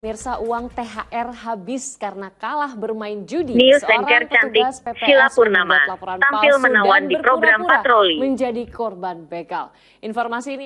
Mirsa uang THR habis karena kalah bermain judi. News Seorang petugas cantik, PPS Purnama, tampil palsu menawan di program patroli menjadi korban begal. Informasi ini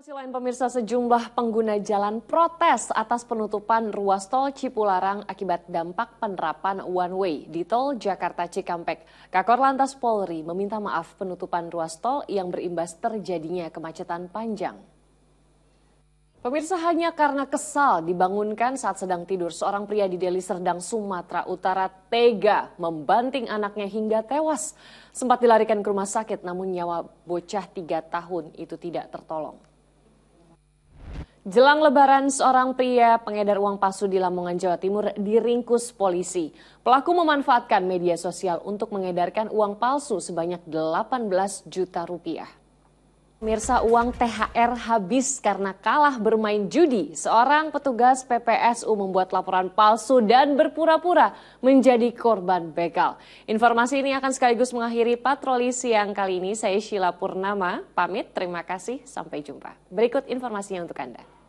Selain pemirsa sejumlah pengguna jalan protes atas penutupan ruas tol Cipularang akibat dampak penerapan one way di tol Jakarta Cikampek. Kakor Lantas Polri meminta maaf penutupan ruas tol yang berimbas terjadinya kemacetan panjang. Pemirsa hanya karena kesal dibangunkan saat sedang tidur, seorang pria di Deli Serdang, Sumatera Utara tega membanting anaknya hingga tewas. Sempat dilarikan ke rumah sakit namun nyawa bocah tiga tahun itu tidak tertolong. Jelang lebaran, seorang pria pengedar uang palsu di Lamongan, Jawa Timur diringkus polisi. Pelaku memanfaatkan media sosial untuk mengedarkan uang palsu sebanyak 18 juta rupiah. Mirsa uang THR habis karena kalah bermain judi. Seorang petugas PPSU membuat laporan palsu dan berpura-pura menjadi korban begal. Informasi ini akan sekaligus mengakhiri patroli siang kali ini. Saya Sheila Purnama, pamit. Terima kasih, sampai jumpa. Berikut informasinya untuk Anda.